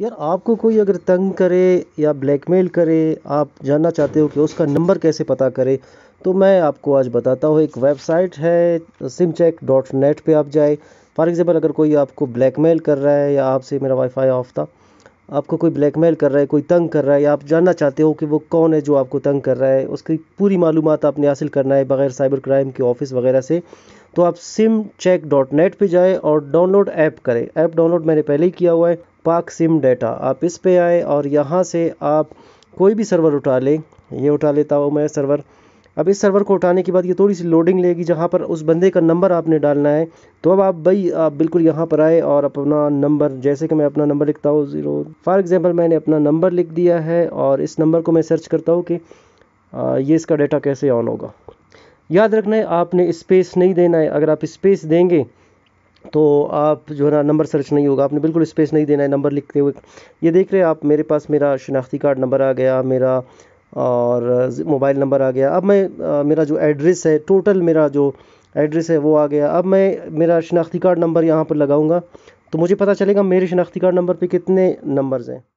यार आपको कोई अगर तंग करे या ब्लैकमेल करे आप जानना चाहते हो कि उसका नंबर कैसे पता करे तो मैं आपको आज बताता हूँ एक वेबसाइट है सिम चेक डॉट नेट पर आप जाए फॉर एग्ज़ाम्पल अगर कोई आपको ब्लैकमेल कर रहा है या आपसे मेरा वाईफाई ऑफ था आपको कोई ब्लैकमेल कर रहा है कोई तंग कर रहा है या आप जानना चाहते हो कि वो कौन है जो आपको तंग कर रहा है उसकी पूरी मालूम आपने हासिल करना है बगैर साइबर क्राइम के ऑफिस वगैरह से तो आप सिम चेक डॉट नेट पर जाए और डाउनलोड ऐप करें ऐप डाउनलोड मैंने पहले ही किया हुआ है पाक सिम डेटा आप इस पे आए और यहाँ से आप कोई भी सर्वर उठा लें ये उठा लेता हूँ मैं सर्वर अब इस सर्वर को उठाने के बाद ये थोड़ी सी लोडिंग लेगी जहाँ पर उस बंदे का नंबर आपने डालना है तो अब आप भाई आप बिल्कुल यहाँ पर आए और अपना नंबर जैसे कि मैं अपना नंबर लिखता हूँ ज़ीरो फॉर एग्ज़ाम्पल मैंने अपना नंबर लिख दिया है और इस नंबर को मैं सर्च करता हूँ कि आ, ये इसका डाटा कैसे ऑन होगा याद रखना है आपने स्पेस नहीं देना है अगर आप स्पेस देंगे तो आप जो है ना नंबर सर्च नहीं होगा आपने बिल्कुल स्पेस नहीं देना है नंबर लिखते हुए ये देख रहे हैं आप मेरे पास मेरा शनाख्ती कार्ड नंबर आ गया मेरा और मोबाइल नंबर आ गया अब मैं आ, मेरा जो एड्रेस है टोटल मेरा जो एड्रेस है वो आ गया अब मैं मेरा शनाख्ती कार्ड नंबर यहाँ पर लगाऊँगा तो मुझे पता चलेगा मेरे शनाख्ती कार्ड नंबर पर कितने नंबर हैं